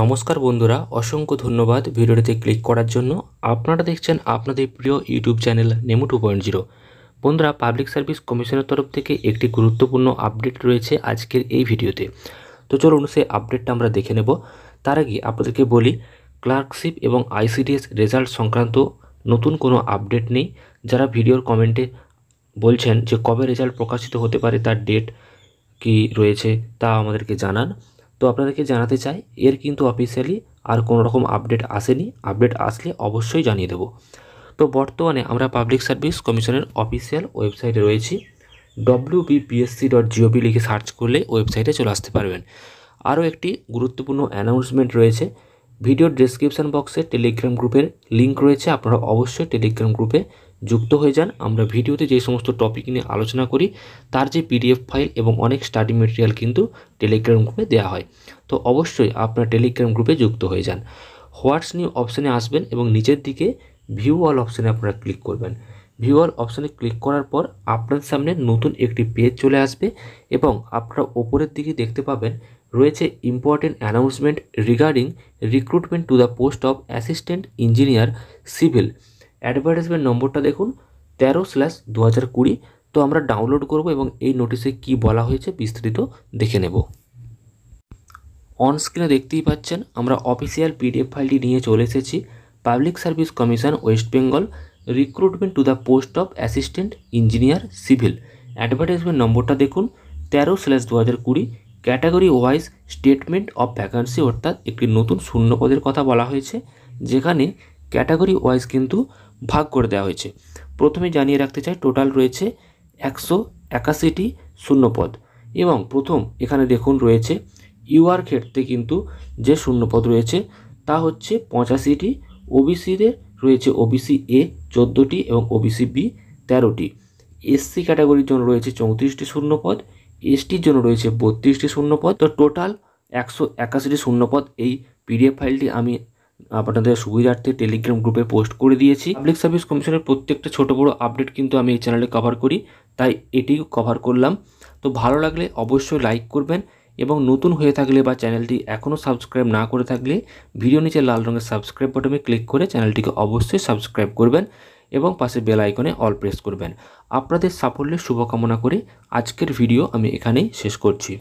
নমস্কার বন্ধুরা অসংখ্য ধন্যবাদ ভিডিওটিতে ক্লিক করার জন্য আপনারা দেখছেন আপনাদের প্রিয় ইউটিউব চ্যানেল নেমু টু পয়েন্ট জিরো বন্ধুরা পাবলিক সার্ভিস কমিশনের তরফ থেকে একটি গুরুত্বপূর্ণ আপডেট রয়েছে আজকের এই ভিডিওতে তো চলুন সেই আপডেটটা আমরা দেখে নেব তার আগে আপনাদেরকে বলি ক্লার্কশিপ এবং আইসিডিএস রেজাল্ট সংক্রান্ত নতুন কোনো আপডেট নেই যারা ভিডিওর কমেন্টে বলছেন যে কবে রেজাল্ট প্রকাশিত হতে পারে তার ডেট কি রয়েছে তা আমাদেরকে জানান তো আপনাদেরকে জানাতে চাই এর কিন্তু অফিসিয়ালি আর কোনো রকম আপডেট আসেনি আপডেট আসলে অবশ্যই জানিয়ে দেব তো বর্তমানে আমরা পাবলিক সার্ভিস কমিশনের অফিসিয়াল ওয়েবসাইটে রয়েছি ডব্লিউ ডট জিওবি লিখে সার্চ করলে ওয়েবসাইটে চলে আসতে পারবেন আরও একটি গুরুত্বপূর্ণ অ্যানাউন্সমেন্ট রয়েছে ভিডিও ডেসক্রিপশান বক্সে টেলিগ্রাম গ্রুপের লিঙ্ক রয়েছে আপনারা অবশ্যই টেলিগ্রাম গ্রুপে যুক্ত হয়ে যান আমরা ভিডিওতে যে সমস্ত টপিক নিয়ে আলোচনা করি তার যে পিডিএফ ফাইল এবং অনেক স্টাডি মেটেরিয়াল কিন্তু টেলিগ্রাম গ্রুপে দেওয়া হয় তো অবশ্যই আপনারা টেলিগ্রাম গ্রুপে যুক্ত হয়ে যান হোয়াটস নিউ অপশানে আসবেন এবং নিচের দিকে ভিউ অল অপশানে আপনারা ক্লিক করবেন ভিওয়ার অপশানে ক্লিক করার পর আপনার সামনে নতুন একটি পেজ চলে আসবে এবং আপনারা ওপরের দিকে দেখতে পাবেন রয়েছে important announcement regarding recruitment to the post of assistant engineer civil advertisement নম্বরটা দেখুন তেরো স্ল্যাশ দু হাজার কুড়ি তো আমরা ডাউনলোড করব এবং এই নোটিশে কি বলা হয়েছে বিস্তৃত দেখে নেব অনস্ক্রিনে দেখতেই পাচ্ছেন আমরা অফিসিয়াল পিডিএফ ফাইলটি নিয়ে চলে এসেছি public service commission West Bengal recruitment to the post of assistant engineer civil advertisement নম্বরটা দেখুন তেরো স্ল্যাশ দু হাজার কুড়ি category wise statement of vacancy অর্থাৎ একটি নতুন শূন্য পদের কথা বলা হয়েছে যেখানে ক্যাটাগরি ওয়াইজ কিন্তু ভাগ করে দেওয়া হয়েছে প্রথমে জানিয়ে রাখতে চাই টোটাল রয়েছে একশো একাশিটি শূন্যপদ এবং প্রথম এখানে দেখুন রয়েছে ইউআর ক্ষেত্রে কিন্তু যে শূন্যপদ রয়েছে তা হচ্ছে পঁচাশিটি ওবিসিদের রয়েছে ওবিসি এ চোদ্দোটি এবং ওবিসি বি তেরোটি এসসি ক্যাটাগরির জন্য রয়েছে চৌত্রিশটি শূন্যপদ এসটির জন্য রয়েছে বত্রিশটি শূন্যপদ তো টোটাল একশো একাশিটি শূন্যপদ এই পিডিএফ ফাইলটি আমি আপনাদের সুবিধার্থে টেলিগ্রাম গ্রুপে পোস্ট করে দিয়েছি পাবলিক সার্ভিস কমিশনের প্রত্যেকটা ছোট বড় আপডেট কিন্তু আমি এই চ্যানেলে কভার করি তাই এটিও কভার করলাম তো ভালো লাগলে অবশ্যই লাইক করবেন এবং নতুন হয়ে থাকলে বা চ্যানেলটি এখনও সাবস্ক্রাইব না করে থাকলে ভিডিও নিচে লাল রঙের সাবস্ক্রাইব বাটনে ক্লিক করে চ্যানেলটিকে অবশ্যই সাবস্ক্রাইব করবেন এবং পাশে বেল আইকনে অল প্রেস করবেন আপনাদের সাফল্যের শুভকামনা করে আজকের ভিডিও আমি এখানেই শেষ করছি